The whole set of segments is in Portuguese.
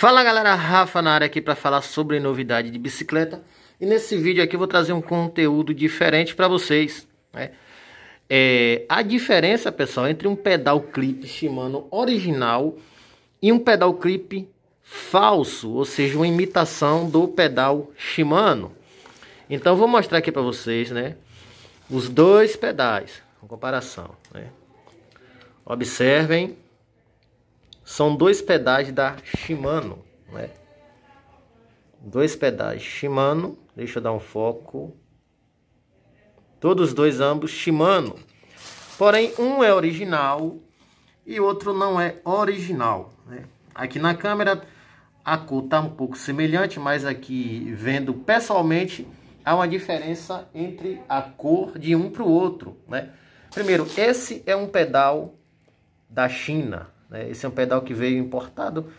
Fala galera, Rafa na área aqui para falar sobre novidade de bicicleta e nesse vídeo aqui eu vou trazer um conteúdo diferente para vocês. Né? É, a diferença pessoal entre um pedal clip Shimano original e um pedal clip falso, ou seja, uma imitação do pedal Shimano. Então vou mostrar aqui para vocês, né? Os dois pedais, uma comparação. Né? Observem são dois pedais da Shimano, né? Dois pedais Shimano, deixa eu dar um foco. Todos dois ambos Shimano. Porém, um é original e outro não é original, né? Aqui na câmera a cor tá um pouco semelhante, mas aqui vendo pessoalmente há uma diferença entre a cor de um para o outro, né? Primeiro, esse é um pedal da China, né? Esse é um pedal que veio importado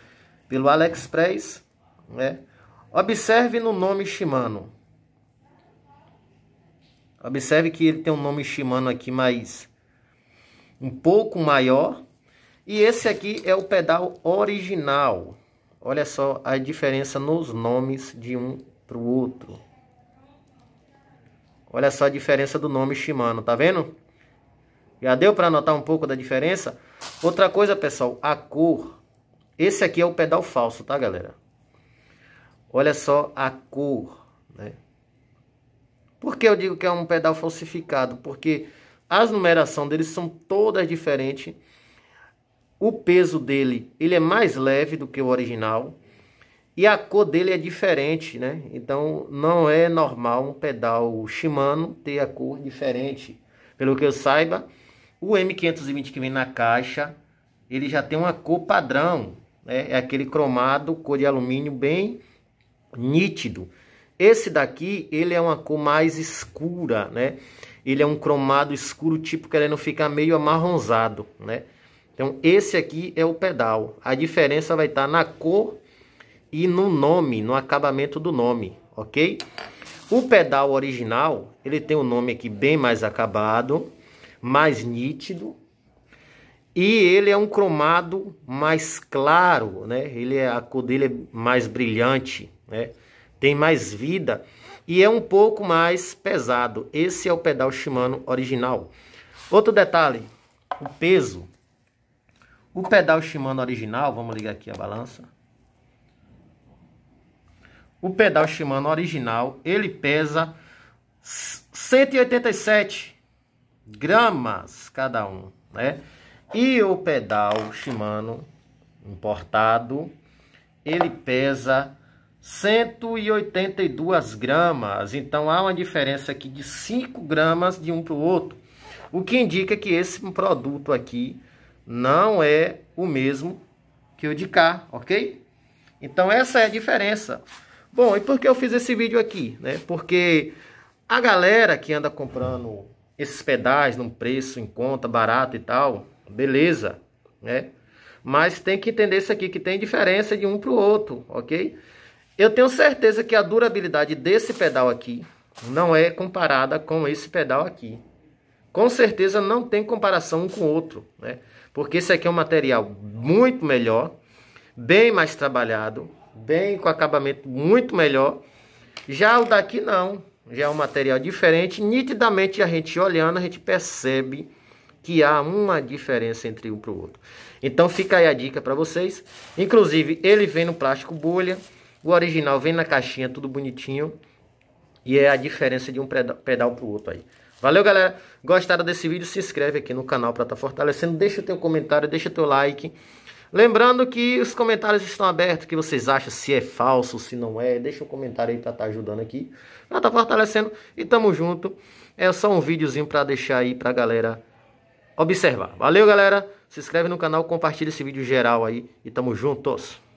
pelo AliExpress. Né? Observe no nome Shimano. Observe que ele tem um nome Shimano aqui mais um pouco maior. E esse aqui é o pedal original. Olha só a diferença nos nomes de um para o outro. Olha só a diferença do nome Shimano, tá vendo? Já deu para notar um pouco da diferença? Outra coisa, pessoal, a cor. Esse aqui é o pedal falso, tá, galera? Olha só a cor, né? Por que eu digo que é um pedal falsificado? Porque as numerações deles são todas diferentes. O peso dele, ele é mais leve do que o original. E a cor dele é diferente, né? Então não é normal um pedal Shimano ter a cor diferente. Pelo que eu saiba, o M520 que vem na caixa, ele já tem uma cor padrão, né? é aquele cromado, cor de alumínio bem nítido. Esse daqui, ele é uma cor mais escura, né? Ele é um cromado escuro, tipo querendo ficar meio amarronzado, né? Então, esse aqui é o pedal. A diferença vai estar tá na cor e no nome, no acabamento do nome, ok? O pedal original, ele tem o um nome aqui bem mais acabado mais nítido e ele é um cromado mais claro, né? Ele é, a cor dele é mais brilhante, né? Tem mais vida e é um pouco mais pesado. Esse é o pedal Shimano original. Outro detalhe, o peso. O pedal Shimano original, vamos ligar aqui a balança. O pedal Shimano original, ele pesa 187 gramas cada um, né? E o pedal Shimano importado, ele pesa 182 gramas. Então há uma diferença aqui de 5 gramas de um para o outro. O que indica que esse produto aqui não é o mesmo que o de cá, ok? Então essa é a diferença. Bom, e por que eu fiz esse vídeo aqui? Né? Porque a galera que anda comprando esses pedais num preço em conta, barato e tal, beleza, né? Mas tem que entender isso aqui, que tem diferença de um para o outro, ok? Eu tenho certeza que a durabilidade desse pedal aqui não é comparada com esse pedal aqui. Com certeza não tem comparação um com o outro, né? Porque esse aqui é um material muito melhor, bem mais trabalhado, bem com acabamento muito melhor. Já o daqui não, já é um material diferente. Nitidamente, a gente olhando, a gente percebe que há uma diferença entre um para o outro. Então fica aí a dica para vocês. Inclusive, ele vem no plástico bolha, o original vem na caixinha, tudo bonitinho. E é a diferença de um pedal para o outro aí. Valeu, galera. Gostaram desse vídeo? Se inscreve aqui no canal para estar tá fortalecendo. Deixa o teu comentário, deixa o teu like. Lembrando que os comentários estão abertos, que vocês acham se é falso, se não é. Deixa um comentário aí para estar tá ajudando aqui, Pra tá, estar tá fortalecendo. E tamo junto. É só um videozinho para deixar aí pra galera observar. Valeu, galera. Se inscreve no canal, compartilha esse vídeo geral aí e tamo juntos.